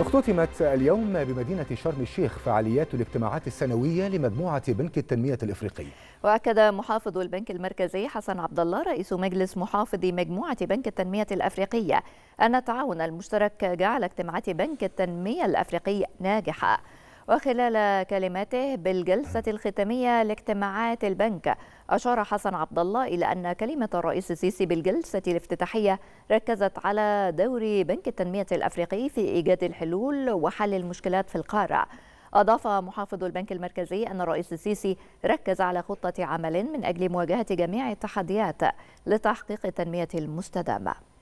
اختتمت اليوم بمدينة شرم الشيخ فعاليات الاجتماعات السنوية لمجموعة بنك التنمية الإفريقي وأكد محافظ البنك المركزي حسن عبد الله رئيس مجلس محافظي مجموعة بنك التنمية الأفريقية أن التعاون المشترك جعل اجتماعات بنك التنمية الأفريقي ناجحة وخلال كلمته بالجلسة الختامية لاجتماعات البنك أشار حسن عبد الله إلى أن كلمة الرئيس السيسي بالجلسة الافتتاحية ركزت على دور بنك التنمية الأفريقي في إيجاد الحلول وحل المشكلات في القارة أضاف محافظ البنك المركزي أن الرئيس السيسي ركز على خطة عمل من أجل مواجهة جميع التحديات لتحقيق التنمية المستدامة